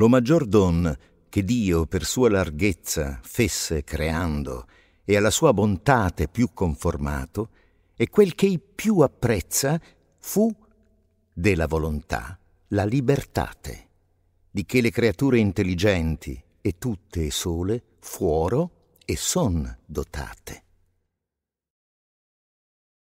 lo maggior don che Dio per sua larghezza fesse creando e alla sua bontate più conformato, e quel che i più apprezza fu della volontà la libertate, di che le creature intelligenti e tutte e sole fuoro e son dotate.